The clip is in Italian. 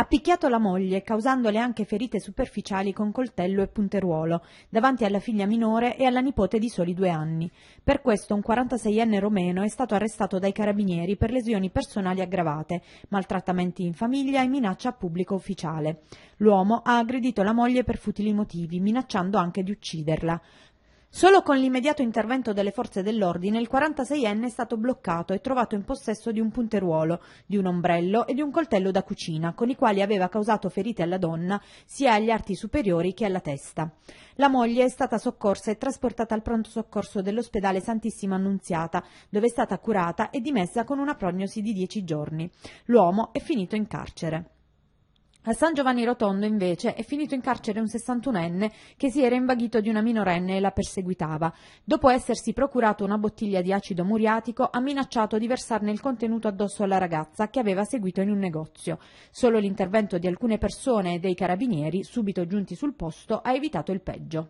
Ha picchiato la moglie, causandole anche ferite superficiali con coltello e punteruolo, davanti alla figlia minore e alla nipote di soli due anni. Per questo un 46enne romeno è stato arrestato dai carabinieri per lesioni personali aggravate, maltrattamenti in famiglia e minaccia a pubblico ufficiale. L'uomo ha aggredito la moglie per futili motivi, minacciando anche di ucciderla. Solo con l'immediato intervento delle forze dell'ordine il 46enne è stato bloccato e trovato in possesso di un punteruolo, di un ombrello e di un coltello da cucina, con i quali aveva causato ferite alla donna sia agli arti superiori che alla testa. La moglie è stata soccorsa e trasportata al pronto soccorso dell'ospedale Santissima Annunziata, dove è stata curata e dimessa con una prognosi di 10 giorni. L'uomo è finito in carcere. A San Giovanni Rotondo, invece, è finito in carcere un 61enne che si era invaghito di una minorenne e la perseguitava. Dopo essersi procurato una bottiglia di acido muriatico, ha minacciato di versarne il contenuto addosso alla ragazza che aveva seguito in un negozio. Solo l'intervento di alcune persone e dei carabinieri, subito giunti sul posto, ha evitato il peggio.